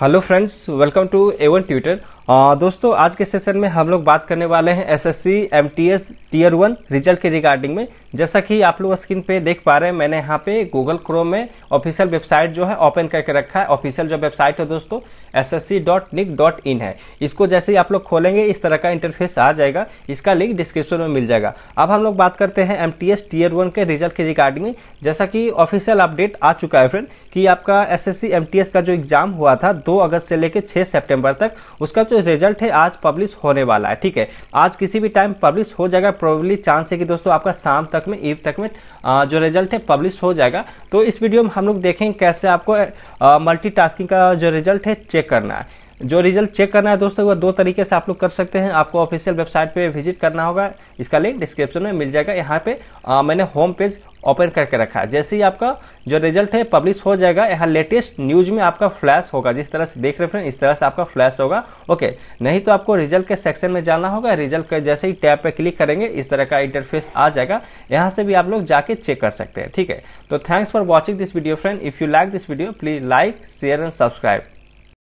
hello friends welcome to Avon Twitter दोस्तों आज के सेशन में हम लोग बात करने वाले हैं SSC MTS tier one result के रिगार्डिंग में जैसा कि आप लोग स्क्रीन पे देख पा रहे हैं मैंने यहाँ पे गूगल क्रोम में ऑफिशियल वेबसाइट जो है ओपन करके रखा है ऑफिशियल जो वेबसाइट है दोस्तों S S C dot nic dot in है इसको जैसे ही आप लोग खोलेंगे इस तरह का इंटरफेस आ जाएगा इसका लिंक डिस्क्रिप्शन में मिल जाएगा अब हम लोग बात करते हैं M T S tier one के रिजल्ट के रिगार्डिंग में जैसा कि ऑफिशियल अपडेट आ चुका है फ्रेंड कि आपका S S C M T S का जो एग्जाम हुआ था दो अगस्त से लेकर छः सेप्टेम्बर तक उसका जो दोस्तों रिजल्ट है आज पब्लिश होने वाला है ठीक है आज किसी भी टाइम पब्लिश हो जाएगा प्रोबेबली चांस है कि दोस्तों आपका शाम तक में ईव तक में जो रिजल्ट है पब्लिश हो जाएगा तो इस वीडियो में हम लोग देखेंगे कैसे आपको मल्टीटास्किंग का जो रिजल्ट है चेक करना है जो रिजल्ट चेक करना है दोस्तों वो दो तरीके से आप लोग कर सकते हैं आपको ऑफिशियल वेबसाइट पे विजिट करना होगा इसका लिंक डिस्क्रिप्शन में मिल जाएगा यहाँ पे आ, मैंने होम पेज ओपन करके रखा है जैसे ही आपका जो रिजल्ट है पब्लिश हो जाएगा यहाँ लेटेस्ट न्यूज में आपका फ्लैश होगा जिस तरह से देख रहे फ्रेंड इस तरह से आपका फ्लैश होगा ओके नहीं तो आपको रिजल्ट के सेक्शन में जाना होगा रिजल्ट के जैसे ही टैब पे क्लिक करेंगे इस तरह का इंटरफेस आ जाएगा यहाँ से भी आप लोग जाके चेक कर सकते हैं ठीक है तो thanks for watching this video friend if you like this video please like share and subscribe